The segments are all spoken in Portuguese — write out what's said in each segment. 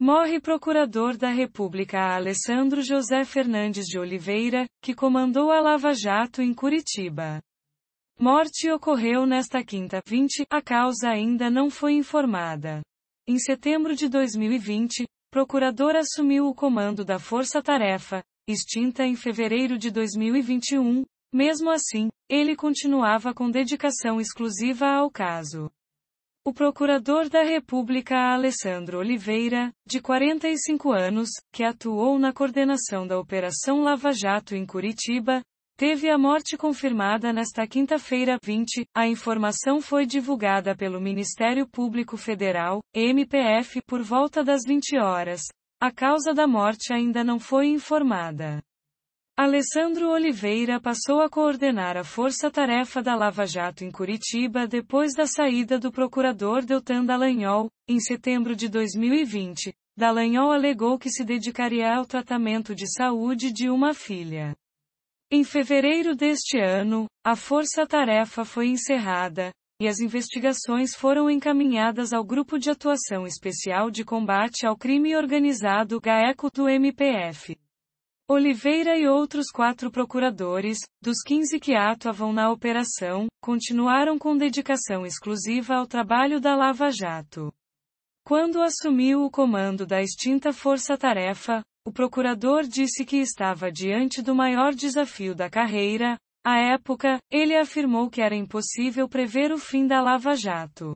Morre Procurador da República Alessandro José Fernandes de Oliveira, que comandou a Lava Jato em Curitiba. Morte ocorreu nesta quinta, 20, a causa ainda não foi informada. Em setembro de 2020, procurador assumiu o comando da Força Tarefa, extinta em fevereiro de 2021, mesmo assim, ele continuava com dedicação exclusiva ao caso. O procurador da República Alessandro Oliveira, de 45 anos, que atuou na coordenação da Operação Lava Jato em Curitiba, teve a morte confirmada nesta quinta-feira, 20. A informação foi divulgada pelo Ministério Público Federal, MPF, por volta das 20 horas. A causa da morte ainda não foi informada. Alessandro Oliveira passou a coordenar a força-tarefa da Lava Jato em Curitiba depois da saída do procurador Deltan Dallagnol, em setembro de 2020. Dallagnol alegou que se dedicaria ao tratamento de saúde de uma filha. Em fevereiro deste ano, a força-tarefa foi encerrada, e as investigações foram encaminhadas ao Grupo de Atuação Especial de Combate ao Crime Organizado GAECO do MPF. Oliveira e outros quatro procuradores, dos 15 que atuavam na operação, continuaram com dedicação exclusiva ao trabalho da Lava Jato. Quando assumiu o comando da extinta Força Tarefa, o procurador disse que estava diante do maior desafio da carreira, à época, ele afirmou que era impossível prever o fim da Lava Jato.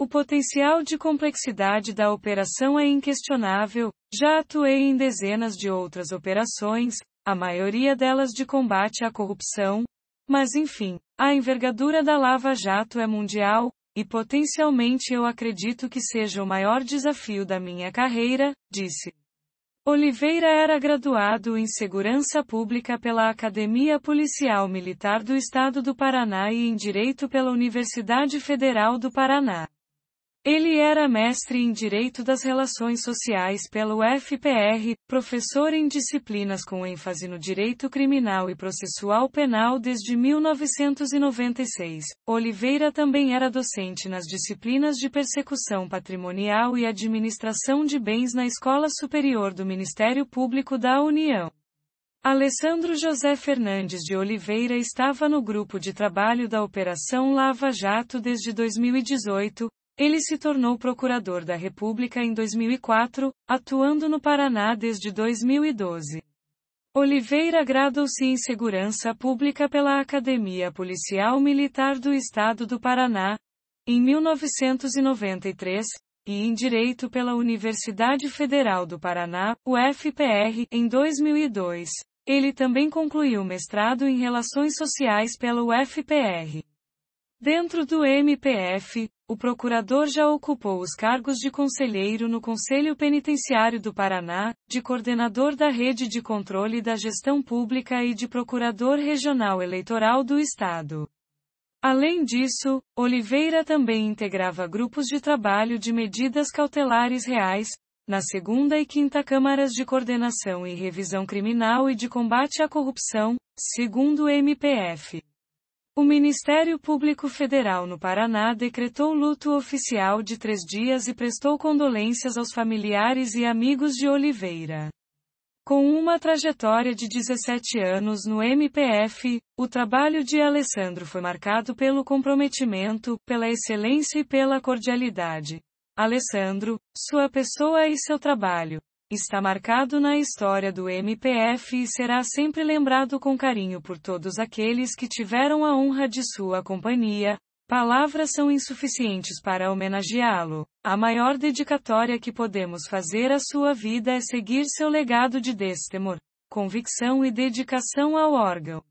O potencial de complexidade da operação é inquestionável, já atuei em dezenas de outras operações, a maioria delas de combate à corrupção, mas enfim, a envergadura da Lava Jato é mundial, e potencialmente eu acredito que seja o maior desafio da minha carreira, disse. Oliveira era graduado em Segurança Pública pela Academia Policial Militar do Estado do Paraná e em Direito pela Universidade Federal do Paraná. Ele era mestre em Direito das Relações Sociais pelo FPR, professor em disciplinas com ênfase no direito criminal e processual penal desde 1996. Oliveira também era docente nas disciplinas de persecução patrimonial e administração de bens na Escola Superior do Ministério Público da União. Alessandro José Fernandes de Oliveira estava no grupo de trabalho da Operação Lava Jato desde 2018, ele se tornou procurador da República em 2004, atuando no Paraná desde 2012. Oliveira graduou-se em Segurança Pública pela Academia Policial Militar do Estado do Paraná, em 1993, e em Direito pela Universidade Federal do Paraná, UFPR, em 2002. Ele também concluiu mestrado em Relações Sociais pela UFPR. Dentro do MPF, o procurador já ocupou os cargos de conselheiro no Conselho Penitenciário do Paraná, de coordenador da Rede de Controle da Gestão Pública e de procurador regional eleitoral do Estado. Além disso, Oliveira também integrava grupos de trabalho de medidas cautelares reais, na segunda e quinta câmaras de coordenação e revisão criminal e de combate à corrupção, segundo o MPF. O Ministério Público Federal no Paraná decretou luto oficial de três dias e prestou condolências aos familiares e amigos de Oliveira. Com uma trajetória de 17 anos no MPF, o trabalho de Alessandro foi marcado pelo comprometimento, pela excelência e pela cordialidade. Alessandro, sua pessoa e seu trabalho, Está marcado na história do MPF e será sempre lembrado com carinho por todos aqueles que tiveram a honra de sua companhia. Palavras são insuficientes para homenageá-lo. A maior dedicatória que podemos fazer à sua vida é seguir seu legado de destemor, convicção e dedicação ao órgão.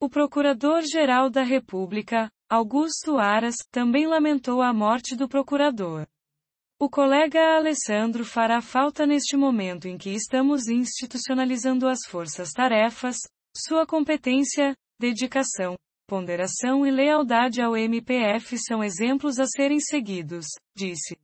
O Procurador-Geral da República, Augusto Aras, também lamentou a morte do procurador. O colega Alessandro fará falta neste momento em que estamos institucionalizando as forças-tarefas, sua competência, dedicação, ponderação e lealdade ao MPF são exemplos a serem seguidos, disse.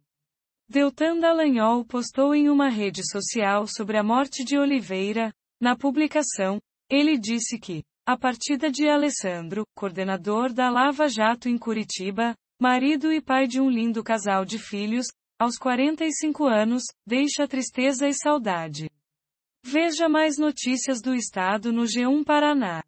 Deltan Dallagnol postou em uma rede social sobre a morte de Oliveira, na publicação, ele disse que, a partida de Alessandro, coordenador da Lava Jato em Curitiba, marido e pai de um lindo casal de filhos, aos 45 anos, deixa tristeza e saudade. Veja mais notícias do estado no G1 Paraná.